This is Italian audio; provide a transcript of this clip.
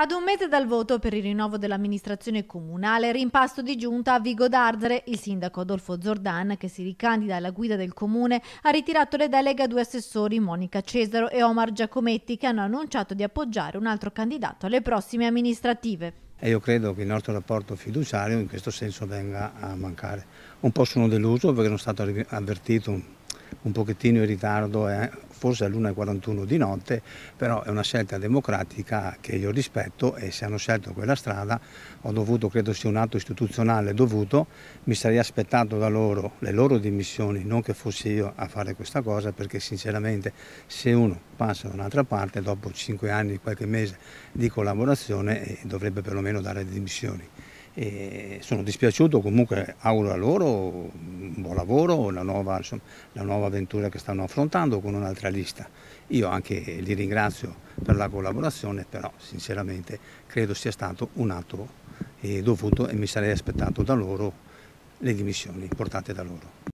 Ad un mese dal voto per il rinnovo dell'amministrazione comunale, rimpasto di giunta a Vigo d'Ardere, il sindaco Adolfo Zordan, che si ricandida alla guida del comune, ha ritirato le deleghe a due assessori, Monica Cesaro e Omar Giacometti, che hanno annunciato di appoggiare un altro candidato alle prossime amministrative e io credo che il nostro rapporto fiduciario in questo senso venga a mancare. Un po' sono deluso perché sono stato avvertito un pochettino in ritardo e eh, forse all'1.41 di notte, però è una scelta democratica che io rispetto e se hanno scelto quella strada ho dovuto, credo sia un atto istituzionale dovuto, mi sarei aspettato da loro le loro dimissioni, non che fossi io a fare questa cosa perché sinceramente se uno passa da un'altra parte dopo 5 anni, qualche mese di collaborazione eh, dovrebbe perlomeno dare le dimissioni. E sono dispiaciuto comunque auguro a loro buon lavoro, una nuova, insomma, la nuova avventura che stanno affrontando con un'altra lista. Io anche li ringrazio per la collaborazione, però sinceramente credo sia stato un atto eh, dovuto e mi sarei aspettato da loro le dimissioni portate da loro.